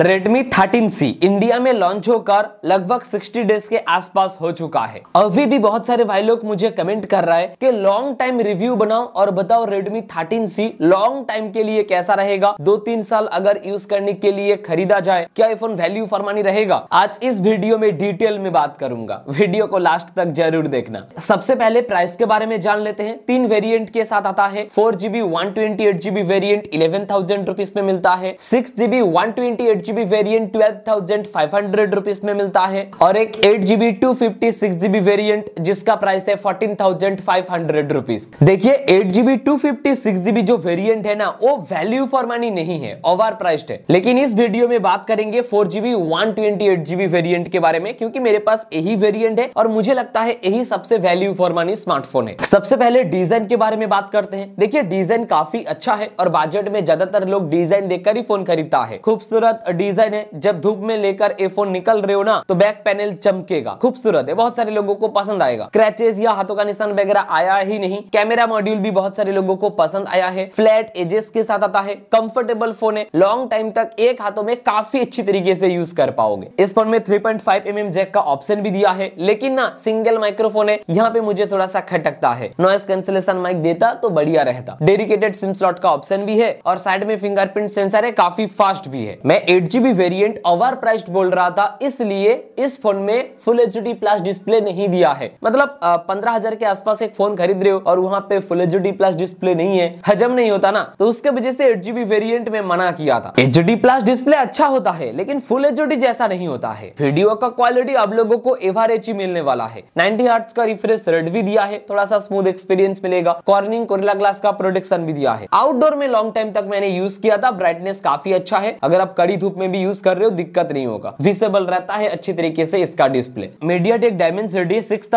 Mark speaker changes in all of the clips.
Speaker 1: Redmi 13C India में launch होकर लगभग 60 डेज के आसपास हो चुका है अभी भी बहुत सारे भाई लोग मुझे कमेंट कर रहा है कि लॉन्ग टाइम रिव्यू बनाओ और बताओ Redmi 13C लॉन्ग टाइम के लिए कैसा रहेगा दो तीन साल अगर यूज करने के लिए खरीदा जाए क्या ये फोन वैल्यू फरमानी रहेगा आज इस वीडियो में डिटेल में बात करूंगा वीडियो को लास्ट तक जरूर देखना सबसे पहले प्राइस के बारे में जान लेते हैं तीन वेरियंट के साथ आता है four GB one twenty eight GB variant eleven thousand rupees में मिलता है six GB one twenty eight eight GB variant twelve thousand five hundred rupees में मिलता है और एक eight GB two fifty six GB variant जिसका प्राइस है fourteen thousand five hundred rupees देखिए eight GB two fifty six GB जो variant है ना वो वैल्यू फॉर मनी नहीं है ओवर प्राइस्ड है लेकिन इस वीडियो में बात करेंगे four GB one twenty eight GB variant के बारे में क्योंकि मेरे पास यही वेरियंट है और मुझे लगता है यही सबसे वैल्यू फॉर मनी स्मार्टफोन है सबसे पहले डिजाइन के बारे में बात करते हैं देखिए डिजाइन काफी अच्छा है और बजट में ज्यादातर लोग डिजाइन देखकर ही फोन खरीदता है खूबसूरत डिजाइन है जब धूप में लेकर ए फोन निकल रहे हो ना तो बैक पैनल चमकेगा खूबसूरत है बहुत सारे लोगों को पसंद आएगा क्रैचेस या हाथों का निशान वगैरह आया ही नहीं कैमरा मॉड्यूल भी बहुत सारे लोगों को पसंद आया है फ्लैट एजेस के साथ आता है कंफर्टेबल फोन है लॉन्ग टाइम तक एक हाथों में काफी अच्छी तरीके से यूज कर पाओगे इस फोन में थ्री पॉइंट mm जैक का ऑप्शन भी दिया है लेकिन ना सिंगल माइक्रोफोन है यहाँ पे मुझे थोड़ा सा खटकता है नॉइस कैंसिलेशन माइक देता तो बढ़िया रहता डेडिकेटेड सिम स्लॉट का ऑप्शन भी है और साइड में फिंगरप्रिंट सेंसर है काफी फास्ट भी है मैं eight G variant overpriced बोल रहा था इसलिए इस फोन में full H D plus display नहीं दिया है मतलब पंद्रह हजार के आसपास एक फोन खरीद रहे हो और वहाँ पे full H D plus display नहीं है हजम नहीं होता ना तो उसके वजह से एट जीबी वेरियंट में मना किया था एच डी प्लस डिस्प्ले अच्छा होता है लेकिन फुल एच डी जैसा नहीं होता है वीडियो का क्वालिटी अब लोगों को एवर एच ही मिलने वाला है नाइनटी हर्ट्ज का रिफ्रेश रेट भी दिया है थोड़ा सा स्मूथ एक्सपीरियंस मिलेगा कॉर्निंग कोरिला ग्लास का प्रोटेक्शन भी दिया है आउटडोर में लॉन्ग टाइम तक मैंने यूज किया था ब्राइटनेस काफी अच्छा है अगर आप कड़ी धूप बुक में भी यूज कर रहे हो दिक्कत नहीं होगा विसेबल रहता है अच्छी तरीके से इसका display MediaTek Dimensity six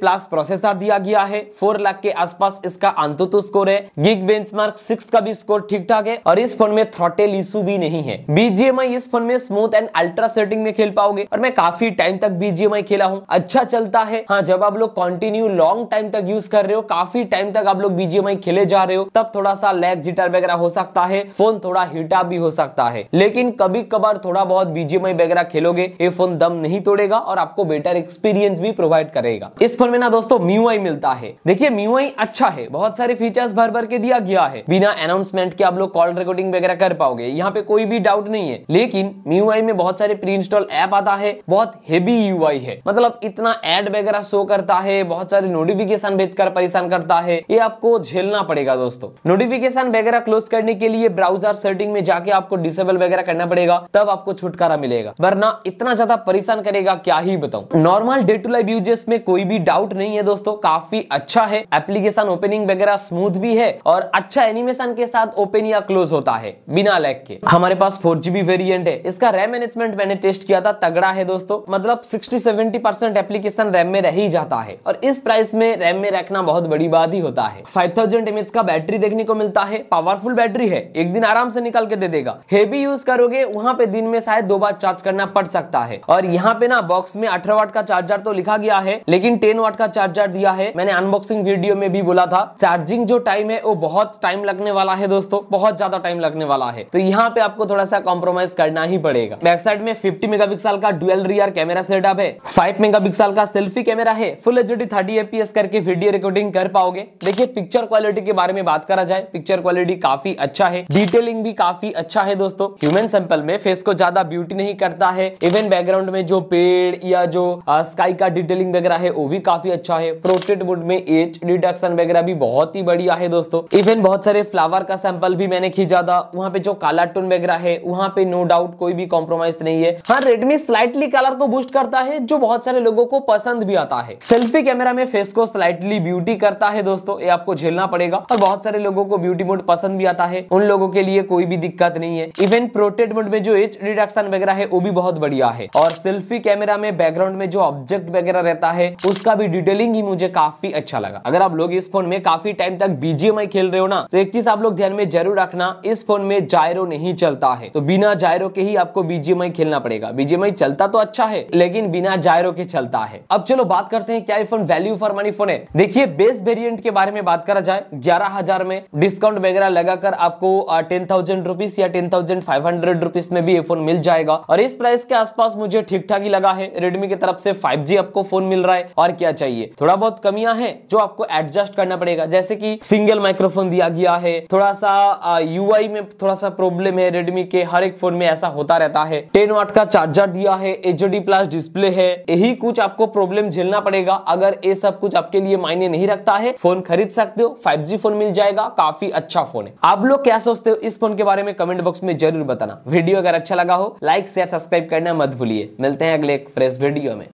Speaker 1: plus processor दिया गया है फोर लाख के आसपास इसका अंतुतु स्कोर है गिग बेंच मार्क का भी स्कोर ठीक ठाक है और इस फोन में थ्रोटेल इशू भी नहीं है बीजीएमआई इस फोन में स्मूथ एंड अल्ट्रा सेटिंग में खेल पाओगे और मैं काफी टाइम तक बीजीएमआई खेला हूँ अच्छा चलता है हाँ जब आप लोग कंटिन्यू लॉन्ग टाइम तक यूज कर रहे हो काफी टाइम तक आप लोग बीजीएमआई खेले जा रहे हो तब थोड़ा सा लैग जिटर वगैरह हो सकता है फोन थोड़ा हीटा भी हो सकता है लेकिन लेकिन कभी कभार थोड़ा बहुत बीजीएमआई वगैरह खेलोगे ये फोन दम नहीं तोड़ेगा और आपको बेटर एक्सपीरियंस भी प्रोवाइड करेगा इस फोन में ना दोस्तों म्यूआई मिलता है देखिए म्यूआई अच्छा है बहुत सारे फीचर्स भर भर के दिया गया है बिना अनाउंसमेंट के आप लोग कॉल रिकॉर्डिंग वगैरह कर पाओगे यहाँ पे कोई भी डाउट नहीं है लेकिन म्यूआई में बहुत सारे प्री इंस्टॉल ऐप आता है बहुत हेवी यूआई है मतलब इतना एड वगैरह शो करता है बहुत सारे नोटिफिकेशन भेजकर परेशान करता है ये आपको झेलना पड़ेगा दोस्तों नोटिफिकेशन वगैरह क्लोज करने के लिए ब्राउजर सेटिंग में जाके आपको डिसेबल वगैरह करना पड़ेगा तब आपको छुटकारा मिलेगा वरना इतना ज्यादा परेशान करेगा क्या ही बताऊं normal day to life usages में कोई भी डाउट नहीं है दोस्तों काफी अच्छा है एप्लीकेशन ओपनिंग वगैरह स्मूथ भी है और अच्छा एनिमेशन के साथ ओपन या क्लोज होता है बिना लैग के हमारे पास फोर जीबी वेरियंट है इसका रैम मैनेजमेंट मैंने टेस्ट किया था तगड़ा है दोस्तों मतलब sixty seventy percent application RAM में रह ही जाता है और इस प्राइस में रैम में रखना बहुत बड़ी बात ही होता है फाइव थाउजेंड का बैटरी देखने को मिलता है पावरफुल बैटरी है एक दिन आराम से निकाल के दे देगा हेवी यूज यूज करोगे वहां पे दिन में शायद दो बार चार्ज करना पड़ सकता है और यहाँ पे ना बॉक्स में अठारह वाट का चार्जर तो लिखा गया है लेकिन टेन वाट का चार्जर दिया है मैंने अनबॉक्सिंग वीडियो में भी बोला था चार्जिंग जो टाइम है वो बहुत टाइम लगने वाला है दोस्तों बहुत ज्यादा टाइम लगने वाला है तो यहाँ पे आपको थोड़ा सा कॉम्प्रोमाइज करना ही पड़ेगा बैक साइड में फिफ्टी मेगा का डुअल रियर कैमरा सेटअप है फाइव मेगा का सेल्फी कैमरा है full H D thirty FPS करके वीडियो रिकॉर्डिंग कर पाओगे देखिए पिक्चर क्वालिटी के बारे में बात करा जाए पिक्चर क्वालिटी काफी अच्छा है डिटेलिंग भी काफी अच्छा है दोस्तों ह्यूमन सैंपल में फेस को ज्यादा ब्यूटी नहीं करता है इवन बैकग्राउंड में जो पेड़ या जो स्काई का डिटेलिंग वगैरह है वो भी काफी अच्छा है प्रोटेड वुड में एज डिडक्शन वगैरह भी बहुत ही बढ़िया है दोस्तों इवन बहुत सारे फ्लावर का सैंपल भी मैंने खींचा था वहाँ पे जो काला टोन वगैरह है वहाँ पे नो डाउट कोई भी कॉम्प्रोमाइज नहीं है हाँ रेडमी स्लाइटली कलर को बूस्ट करता है जो बहुत सारे लोगों को पसंद भी आता है सेल्फी कैमरा में फेस को स्लाइटली ब्यूटी करता है दोस्तों ये आपको झेलना पड़ेगा और बहुत सारे लोगों को ब्यूटी मोड पसंद भी आता है उन लोगों के लिए कोई भी दिक्कत नहीं है इवन रोटेट मोड में जो एज रिडक्शन वगैरह है वो भी बहुत बढ़िया है और सेल्फी कैमरा में बैकग्राउंड में जो ऑब्जेक्ट वगैरह रहता है उसका भी डिटेलिंग ही मुझे काफी अच्छा लगा अगर आप लोग इस फोन में काफी टाइम तक बीजीएमआई खेल रहे हो ना तो एक चीज आप लोग ध्यान में जरूर रखना इस फोन में जायरो नहीं चलता है तो बिना जायरो के ही आपको बीजीएमआई खेलना पड़ेगा बीजीएमआई चलता तो अच्छा है लेकिन बिना जायरो के चलता है अब चलो बात करते हैं क्या ये phone value for money phone है देखिए बेस वेरियंट के बारे में बात करा जाए ग्यारह में डिस्काउंट वगैरह लगाकर आपको टेन थाउजेंड या टेन हंड्रेड रुपीज में भी ये फोन मिल जाएगा और इस प्राइस के आसपास मुझे ठीक ठाक ही लगा है रेडमी की तरफ से फाइव आपको फोन मिल रहा है और क्या चाहिए थोड़ा बहुत कमियां हैं जो आपको एडजस्ट करना पड़ेगा जैसे कि सिंगल माइक्रोफोन दिया गया है थोड़ा सा यू में थोड़ा सा प्रॉब्लम है रेडमी के हर एक फोन में ऐसा होता रहता है टेन वाट का चार्जर दिया है एचडी प्लस डिस्प्ले है यही कुछ आपको प्रॉब्लम झेलना पड़ेगा अगर ये सब कुछ आपके लिए मायने नहीं रखता है फोन खरीद सकते हो 5G फोन मिल जाएगा काफी अच्छा फोन है आप लोग क्या सोचते हो इस फोन के बारे में कमेंट बॉक्स में जरूर बता बताना वीडियो अगर अच्छा लगा हो लाइक शेयर सब्सक्राइब करना मत भूलिए मिलते हैं अगले एक फ्रेश वीडियो में